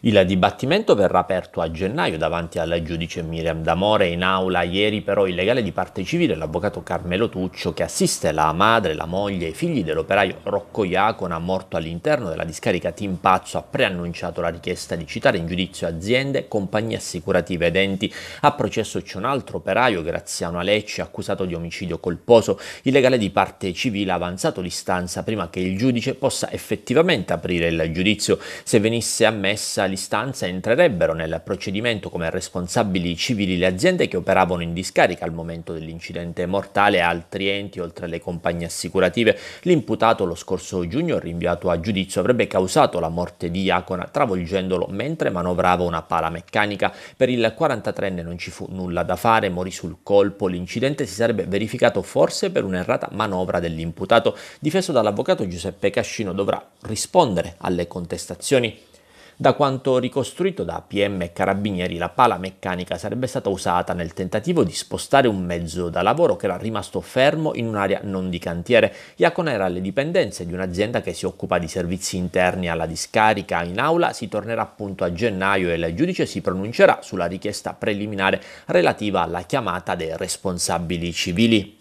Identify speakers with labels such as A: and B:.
A: Il dibattimento verrà aperto a gennaio davanti al giudice Miriam D'Amore. In aula ieri però il legale di parte civile, l'avvocato Carmelo Tuccio, che assiste la madre, la moglie e i figli dell'operaio Rocco Iacona, morto all'interno della discarica Timpazzo, ha preannunciato la richiesta di citare in giudizio aziende, compagnie assicurative ed enti. A processo c'è un altro operaio, Graziano Alecci, accusato di omicidio colposo. Il legale di parte civile ha avanzato l'istanza prima che il giudice possa effettivamente aprire il giudizio. Se venisse ammessa bassa l'istanza entrerebbero nel procedimento come responsabili civili le aziende che operavano in discarica al momento dell'incidente mortale e altri enti oltre alle compagnie assicurative. L'imputato lo scorso giugno rinviato a giudizio avrebbe causato la morte di Iacona travolgendolo mentre manovrava una pala meccanica. Per il 43enne non ci fu nulla da fare, morì sul colpo. L'incidente si sarebbe verificato forse per un'errata manovra dell'imputato. Difeso dall'avvocato Giuseppe Cascino dovrà rispondere alle contestazioni da quanto ricostruito da PM e carabinieri, la pala meccanica sarebbe stata usata nel tentativo di spostare un mezzo da lavoro che era rimasto fermo in un'area non di cantiere. Iacona era alle dipendenze di un'azienda che si occupa di servizi interni alla discarica. In aula si tornerà appunto a gennaio e il giudice si pronuncerà sulla richiesta preliminare relativa alla chiamata dei responsabili civili.